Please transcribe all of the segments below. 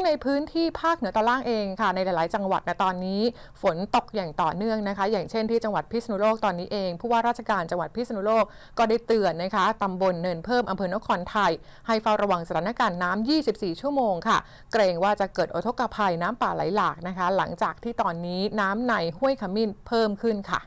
งในพื้นที่ภาคเหนือตอนล่างเองค่ะ ในหลาย ๆ จังหวัดนะตอนนี้ฝนตกอย่างต่อเนื่องนะคะ อย่างเช่นที่จังหวัดพิษณุโลกตอนนี้เอง ผู้ว่าราชการจังหวัดพิษณุโลกก็ได้เตือนนะคะตำบลเนินเพิ่มอำเภอนครไทยให้เฝ้าระวังสถานการณ์น้ำ 24 ชั่วโมงค่ะ เกรงว่าจะเกิดอุทกภัยน้ำป่าไหลหลากนะคะ หลังจากที่ตอนนี้น้ำในห้วยขมิ้นเพิ่มขึ้นค่ะ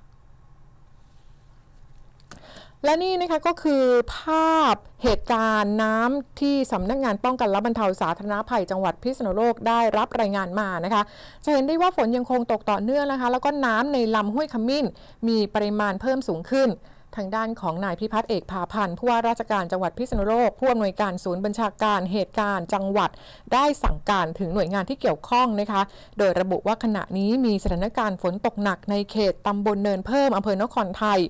และนี่นะคะก็คือภาพเหตุการณ์น้ำที่สำนักงานป้องกันและบรรเทาสาธารณภัยจังหวัดพิษณุโลกได้รับรายงานมานะคะจะเห็นได้ว่าฝนยังคงตกต่อเนื่องนะคะแล้วก็น้ำในลำห้วยขมิ้น มีปริมาณเพิ่มสูงขึ้น ทางด้านของนายพิพัฒน์เอกพาพันธ์ผู้ว่าราชการจังหวัดพิษณุโลกผู้อำนวยการศูนย์บัญชาการเหตุการณ์ จังหวัดได้สั่งการถึงหน่วยงานที่เกี่ยวข้องนะคะโดยระบุว่าขณะนี้มีสถานการณ์ฝนตกหนักในเขตตำบลเนินเพิ่มอำเภอนครไทย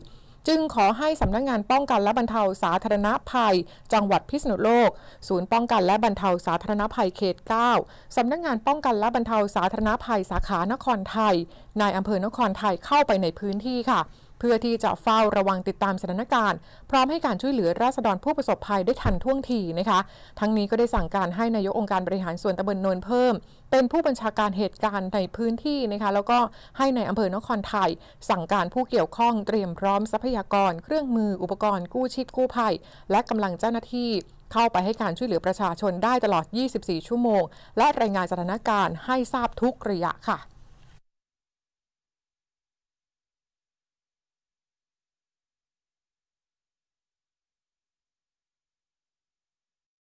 จึงขอให้สำนักงงานป้องกันและบรรเทาสาธารณภัย จังหวัดพิษณุโลก ศูนย์ป้องกันและบรรเทาสาธารณภัยเขต 9สำนักงงานป้องกันและบรรเทาสาธารณภัย สาขานครไทยนายอำเภอนครไทยเข้าไปในพื้นที่ค่ะพื่อที่จะเฝ้าระวังติดตามสถานการณ์พร้อมให้การช่วยเหลือราษฎรผู้ประสบภัยได้ทันท่วงทีนะคะ ทั้งนี้ก็ได้สั่งการให้นายกองค์การบริหารส่วนตำบลนนเพิ่ม เป็นผู้บัญชาการเหตุการณ์ในพื้นที่นะคะแล้วก็ให้ในอำเภอนครไทยสั่งการผู้เกี่ยวข้องเตรียมพร้อมทรัพยากร เครื่องมืออุปกรณ์กู้ชีพกู้ภัย และกำลังเจ้าหน้าที่ เข้าไปให้การช่วยเหลือประชาชนได้ตลอด 24 ชั่วโมง และรายงานสถานการณ์ให้ทราบทุกระยะค่ะ